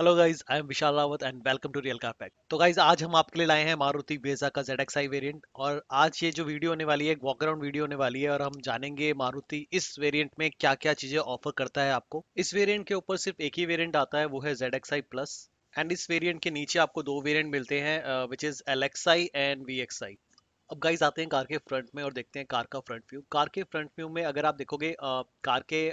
hello guys I am Vishal Rawat and welcome to real car pack तो guys आज हम आपके लिए लाए हैं मारुति बेजा का जेड एक्स आई वेरियंट और आज ये जो वीडियो होने वाली है वॉक अराउंड वीडियो होने वाली है और हम जानेंगे मारुति इस वेरिएंट में क्या क्या चीजें ऑफर करता है आपको इस वेरियंट के ऊपर सिर्फ एक ही वेरियंट आता है वो है जेड प्लस एंड इस वेरियंट के नीचे आपको दो वेरियंट मिलते हैं which is L and V अब गाइज आते हैं कार के फ्रंट में और देखते हैं कार का फ्रंट व्यू कार के फ्रंट व्यू में अगर आप देखोगे कार के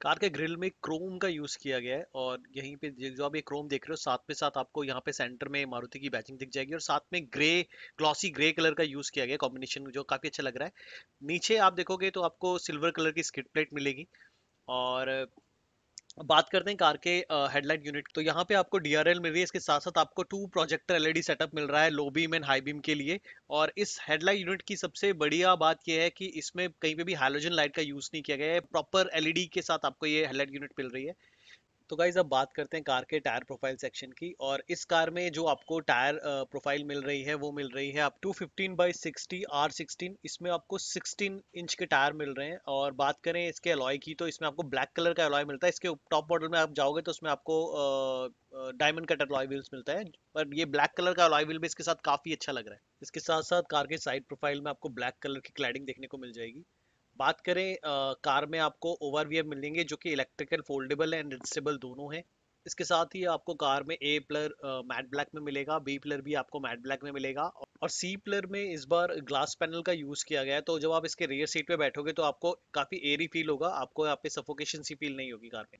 कार के ग्रिल में क्रोम का यूज किया गया है और यहीं पे जो आप ये क्रोम देख रहे हो साथ पे साथ आपको यहाँ पे सेंटर में मारुति की बैचिंग दिख जाएगी और साथ में ग्रे ग्लॉसी ग्रे कलर का यूज किया गया कॉम्बिनेशन जो काफी अच्छा लग रहा है नीचे आप देखोगे तो आपको सिल्वर कलर की स्किट प्लेट मिलेगी और बात करते हैं कार के हेडलाइट यूनिट तो यहाँ पे आपको डी आर एल मिल रही है इसके साथ साथ आपको टू प्रोजेक्टर एलईडी सेटअप मिल रहा है low beam and high beam के लिए और इस हेडलाइट यूनिट की सबसे बढ़िया बात यह है कि इसमें कहीं पे भी हाइलोजन लाइट का यूज नहीं किया गया है प्रॉपर एलईडी e के साथ आपको ये हेडलाइट यूनिट मिल रही है तो गाइज अब बात करते हैं कार के टायर प्रोफाइल सेक्शन की और इस कार में जो आपको टायर प्रोफाइल मिल रही है वो मिल रही है आप 215 fifteen by sixty R sixteen इसमें आपको 16 इंच के टायर मिल रहे हैं और बात करें इसके अलॉय की तो इसमें आपको ब्लैक कलर का अलॉय मिलता है इसके टॉप मॉडल में आप जाओगे तो उसमें आपको डायमंड कट अलॉय व्हील्स मिलता है पर ये ब्लैक कलर का अलॉय व्हील भी इसके साथ काफ़ी अच्छा लग रहा है इसके साथ साथ कार के साइड प्रोफाइल में आपको ब्लैक कलर की क्लैडिंग देखने को मिल जाएगी बात करें आ, कार में आपको ओवर वियर मिलेंगे जो कि इलेक्ट्रिकल फोल्डेबल एंड एडजस्टेबल दोनों हैं इसके साथ ही आपको कार में ए प्लर मैट ब्लैक में मिलेगा बी प्लर भी आपको मैट ब्लैक में मिलेगा और सी प्लर में इस बार ग्लास पैनल का यूज़ किया गया है तो जब आप इसके रेयर सीट पे बैठोगे तो आपको काफ़ी एरी फील होगा आपको यहाँ पे सफोकेशन सी फील नहीं होगी कार में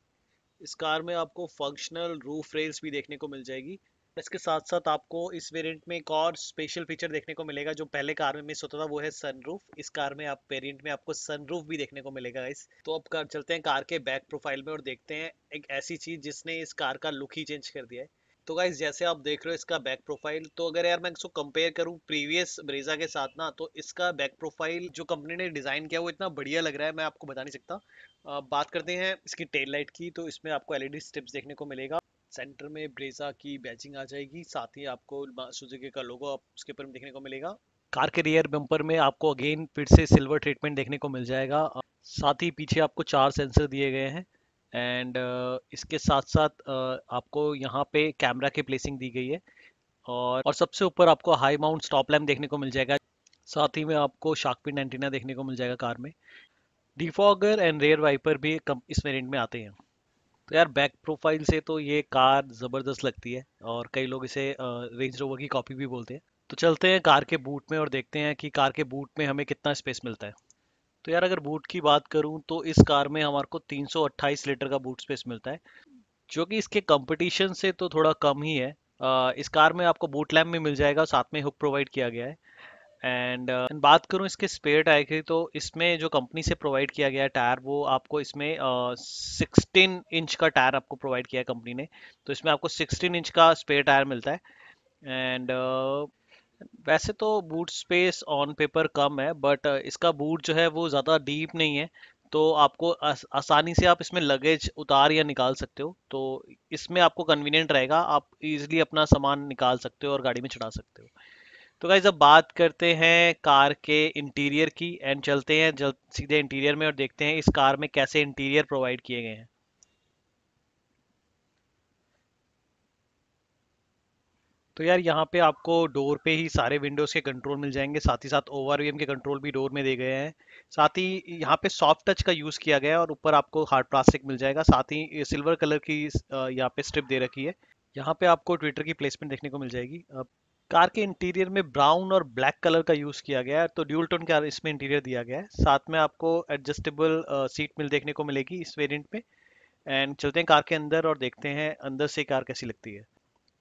इस कार में आपको फंक्शनल रूफ रेल्स भी देखने को मिल जाएगी इसके साथ साथ आपको इस वेरिएंट में एक और स्पेशल फीचर देखने को मिलेगा जो पहले कार में मिस होता था वो है सनरूफ इस कार में आप वेरिएंट में आपको सनरूफ भी देखने को मिलेगा इस तो अब कार चलते हैं कार के बैक प्रोफाइल में और देखते हैं एक ऐसी चीज़ जिसने इस कार का लुक ही चेंज कर दिया है तो गाइज जैसे आप देख रहे हो इसका बैक प्रोफाइल तो अगर यार मैं इसको कंपेयर करूं प्रीवियस ब्रेजा के साथ ना तो इसका बैक प्रोफाइल जो कंपनी ने डिज़ाइन किया वो इतना बढ़िया लग रहा है मैं आपको बता नहीं सकता बात करते हैं इसकी टेल लाइट की तो इसमें आपको एलईडी स्ट्रिप्स देखने को मिलेगा सेंटर में ब्रेजा की बैचिंग आ जाएगी साथ ही आपको सुजुकी का लोगो आप उसके ऊपर देखने को मिलेगा कार के रियर बम्पर में आपको अगेन फिर से सिल्वर ट्रीटमेंट देखने को मिल जाएगा साथ ही पीछे आपको चार सेंसर दिए गए हैं एंड इसके साथ साथ आपको यहाँ पे कैमरा की प्लेसिंग दी गई है और और सबसे ऊपर आपको हाई माउंट स्टॉप लैम्प देखने को मिल जाएगा साथ ही में आपको शार्क पिन एंटीना देखने को मिल जाएगा कार में डिफॉगर एंड रेयर वाइपर भी कम इस वेरिएंट में आते हैं तो यार बैक प्रोफाइल से तो ये कार ज़बरदस्त लगती है और कई लोग इसे रेंज रोवर की कॉपी भी बोलते हैं तो चलते हैं कार के बूट में और देखते हैं कि कार के बूट में हमें कितना स्पेस मिलता है तो यार अगर बूट की बात करूं तो इस कार में हमारे को 328 लीटर का बूट स्पेस मिलता है जो कि इसके कंपटीशन से तो थोड़ा कम ही है इस कार में आपको बूट लैम्प भी मिल जाएगा साथ में हुक प्रोवाइड किया गया है एंड uh, बात करूँ इसके स्पेयर टायर की तो इसमें जो कंपनी से प्रोवाइड किया गया टायर वो आपको इसमें सिक्सटीन uh, इंच का टायर आपको प्रोवाइड किया है कंपनी ने तो इसमें आपको सिक्सटीन इंच का स्पेयर टायर मिलता है एंड uh, वैसे तो बूट स्पेस ऑन पेपर कम है बट uh, इसका बूट जो है वो ज़्यादा डीप नहीं है तो आपको आस, आसानी से आप इसमें लगेज उतार या निकाल सकते हो तो इसमें आपको कन्वीनियंट रहेगा आप इजीली अपना सामान निकाल सकते हो और गाड़ी में चढ़ा सकते हो तो गाइज अब बात करते हैं कार के इंटीरियर की एंड चलते हैं जल सीधे इंटीरियर में और देखते हैं इस कार में कैसे इंटीरियर प्रोवाइड किए गए हैं तो यार यहाँ पे आपको डोर पे ही सारे विंडोज़ के कंट्रोल मिल जाएंगे साथ ही साथ ओवर के कंट्रोल भी डोर में दे गए हैं साथ ही यहाँ पे सॉफ्ट टच का यूज़ किया गया है और ऊपर आपको हार्ड प्लास्टिक मिल जाएगा साथ ही सिल्वर कलर की यहाँ पे स्ट्रिप दे रखी है यहाँ पे आपको ट्विटर की प्लेसमेंट देखने को मिल जाएगी कार के इंटीरियर में ब्राउन और ब्लैक कलर का यूज किया गया है तो ड्यूल टोन का इसमें इंटीरियर दिया गया है साथ में आपको एडजस्टेबल सीट uh, मिल देखने को मिलेगी इस वेरिएंट में एंड चलते हैं कार के अंदर और देखते हैं अंदर से कार कैसी लगती है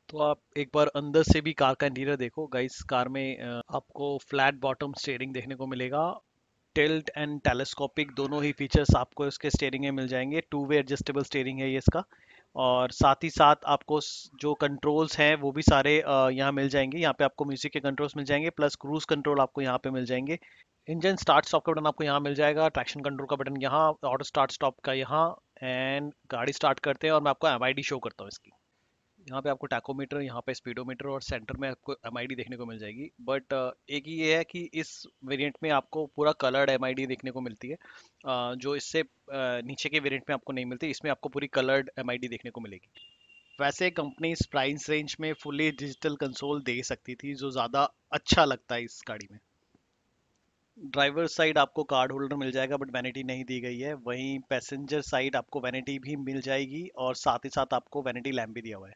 तो आप एक बार अंदर से भी कार का इंटीरियर देखो गाइस कार में uh, आपको फ्लैट बॉटम स्टेयरिंग देखने को मिलेगा टेल्ट एंड टेलीस्कोपिक दोनों ही फीचर्स आपको इसके स्टेयरिंग में मिल जाएंगे टू वे एडजस्टेबल स्टेयरिंग है ये इसका और साथ ही साथ आपको जो कंट्रोल्स हैं वो भी सारे यहाँ मिल जाएंगे यहाँ पे आपको म्यूजिक के कंट्रोल्स मिल जाएंगे प्लस क्रूज कंट्रोल आपको यहाँ पे मिल जाएंगे इंजन स्टार्ट स्टॉप का बटन आपको यहाँ मिल जाएगा ट्रैक्शन कंट्रोल का बटन यहाँ ऑटो स्टार्ट स्टॉप का यहाँ एंड गाड़ी स्टार्ट करते हैं और मैं आपको एम शो करता हूँ इसकी यहाँ पे आपको टैकोमीटर यहाँ पे स्पीडोमीटर और सेंटर में आपको एम देखने को मिल जाएगी बट एक ही ये है कि इस वेरिएंट में आपको पूरा कलर्ड एम देखने को मिलती है जो इससे नीचे के वेरिएंट में आपको नहीं मिलती इसमें आपको पूरी कलर्ड एम देखने को मिलेगी वैसे इस प्राइस रेंज में फुली डिजिटल कंसोल दे सकती थी जो ज़्यादा अच्छा लगता है इस गाड़ी में ड्राइवर साइड आपको कार्ड होल्डर मिल जाएगा बट वैनिटी नहीं दी गई है वहीं पैसेंजर साइड आपको वैनिटी भी मिल जाएगी और साथ ही साथ आपको वैनिटी लैम्प भी दिया हुआ है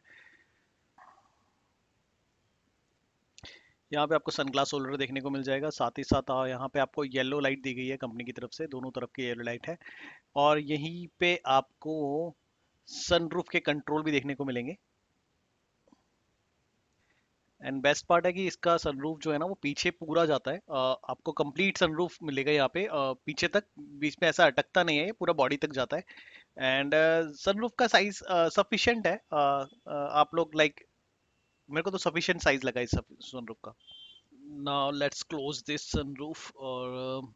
यहाँ पे आपको सन ग्लास होल्डर देखने को मिल जाएगा साथ ही साथ हाँ, यहाँ पे आपको येलो लाइट दी गई है कंपनी की तरफ से दोनों तरफ की येलो लाइट है और यहीं पे आपको सनरूफ के कंट्रोल भी देखने को मिलेंगे एंड बेस्ट पार्ट है कि इसका सनरूफ जो है ना वो पीछे पूरा जाता है uh, आपको कंप्लीट सनरूफ मिलेगा यहाँ पे uh, पीछे तक बीच में ऐसा अटकता नहीं है ये पूरा बॉडी तक जाता है एंड सनरूफ का साइज सफिशेंट है आप लोग लाइक like, मेरे को तो सफिशियंट साइज लगा इस सनरूफ का now let's close this sunroof और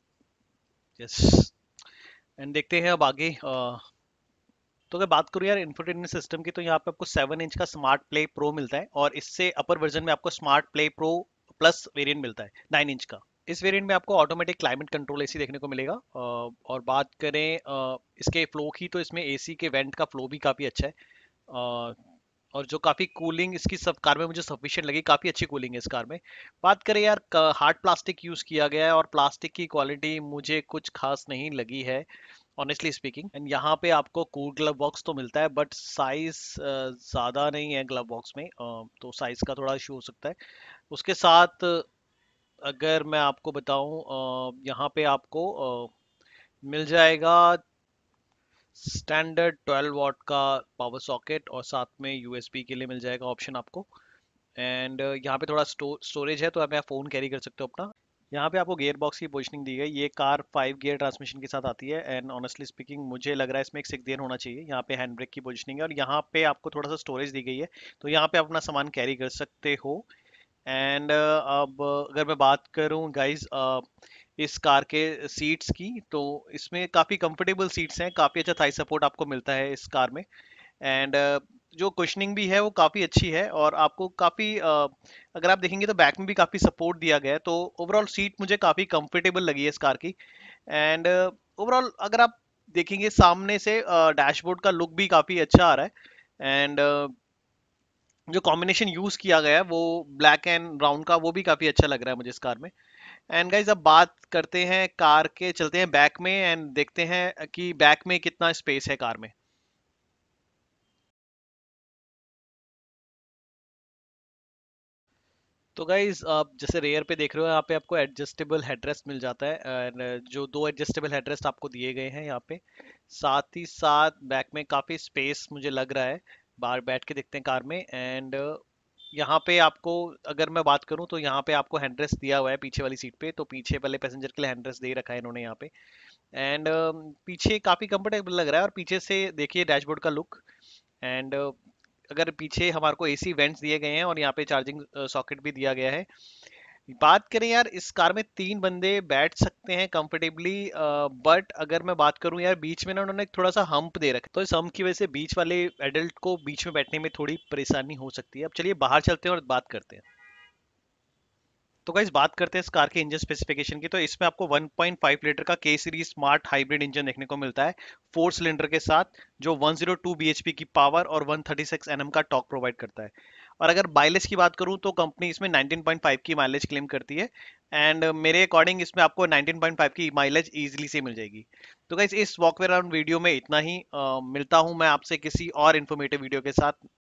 यस एंड देखते हैं अब आगे uh, तो अगर बात करूँ यार इन्फोटेनमेंट सिस्टम की तो यहाँ पे आपको सेवन इंच का स्मार्ट प्ले प्रो मिलता है और इससे अपर वर्जन में आपको smart play pro plus variant मिलता है नाइन इंच का इस वेरिएंट में आपको ऑटोमेटिक क्लाइमेट कंट्रोल एसी देखने को मिलेगा और बात करें इसके फ्लो की तो इसमें एसी के वेंट का फ्लो भी काफ़ी अच्छा है और जो काफ़ी कूलिंग इसकी सब कार में मुझे सफिशियंट लगी काफ़ी अच्छी कूलिंग है इस कार में बात करें यार हार्ड प्लास्टिक यूज़ किया गया है और प्लास्टिक की क्वालिटी मुझे कुछ खास नहीं लगी है ऑनेस्टली स्पीकिंग एंड यहाँ पे आपको कूल ग्लव बॉक्स तो मिलता है बट साइज ज़्यादा नहीं है ग्लव बॉक्स में तो साइज का थोड़ा इशू हो सकता है उसके साथ अगर मैं आपको बताऊं यहाँ पे आपको मिल जाएगा स्टैंडर्ड 12 वॉट का पावर सॉकेट और साथ में यू के लिए मिल जाएगा ऑप्शन आपको एंड यहाँ पे थोड़ा स्टोरेज है तो आप यहाँ फ़ोन कैरी कर सकते हो अपना यहाँ पे आपको गेयर बॉक्स की पोजिशनिंग दी गई ये कार फाइव गियर ट्रांसमिशन के साथ आती है एंड ऑनेस्टली स्पीकिंग मुझे लग रहा है इसमें एक सिक्स गियर होना चाहिए यहाँ पे हैंड ब्रेक की पोजिशनिंग है और यहाँ पे आपको थोड़ा सा स्टोरेज दी गई है तो यहाँ पे अपना सामान कैरी कर सकते हो एंड uh, अब अगर मैं बात करूँ गाइज uh, इस कार के सीट्स की तो इसमें काफ़ी कंफर्टेबल सीट्स हैं काफ़ी अच्छा थाई सपोर्ट आपको मिलता है इस कार में एंड uh, जो क्वेश्चनिंग भी है वो काफ़ी अच्छी है और आपको काफ़ी अगर आप देखेंगे तो बैक में भी काफ़ी सपोर्ट दिया गया है तो ओवरऑल सीट मुझे काफ़ी कंफर्टेबल लगी है इस कार की एंड ओवरऑल अगर आप देखेंगे सामने से डैशबोर्ड का लुक भी काफ़ी अच्छा आ रहा है एंड जो कॉम्बिनेशन यूज़ किया गया है वो ब्लैक एंड ब्राउन का वो भी काफ़ी अच्छा लग रहा है मुझे इस कार में एंड गाइज अब बात करते हैं कार के चलते हैं बैक में एंड देखते हैं कि बैक में कितना स्पेस है कार में तो गाइज आप जैसे रेयर पे देख रहे हो यहाँ पे आपको एडजस्टेबल हेडरेस्ट मिल जाता है एंड जो दो एडजस्टेबल हेडरेस्ट आपको दिए गए हैं यहाँ पे साथ ही साथ बैक में काफ़ी स्पेस मुझे लग रहा है बाहर बैठ के देखते हैं कार में एंड यहाँ पे आपको अगर मैं बात करूँ तो यहाँ पे आपको हैंडरेस्ट दिया हुआ है पीछे वाली सीट पे तो पीछे वाले पैसेंजर के लिए हैंड्रेस दे रखा है इन्होंने यहाँ पे एंड पीछे काफ़ी कंफर्टेबल लग रहा है और पीछे से देखिए डैशबोर्ड का लुक एंड अगर पीछे हमारे को एसी वेंट्स दिए गए हैं और यहाँ पे चार्जिंग सॉकेट भी दिया गया है बात करें यार इस कार में तीन बंदे बैठ सकते हैं कंफर्टेबली बट अगर मैं बात करूं यार बीच में ना उन्होंने थोड़ा सा हम्प दे रखा तो इस हम्प की वजह से बीच वाले एडल्ट को बीच में बैठने में थोड़ी परेशानी हो सकती है अब चलिए बाहर चलते हैं और बात करते हैं तो गाइज बात करते हैं इस कार के इंजन स्पेसिफिकेशन की तो इसमें आपको 1.5 लीटर का के सीरीज स्मार्ट हाइब्रिड इंजन देखने को मिलता है फोर सिलेंडर के साथ जो 102 जीरो की पावर और 136 nm का टॉक प्रोवाइड करता है और अगर माइलेज की बात करूं तो कंपनी इसमें 19.5 की माइलेज क्लेम करती है एंड मेरे अकॉर्डिंग इसमें आपको 19.5 की माइलेज इजीली से मिल जाएगी तो गाइज इस वॉक अराउंड वीडियो में इतना ही आ, मिलता हूं मैं आपसे किसी और इन्फॉर्मेटिव वीडियो के साथ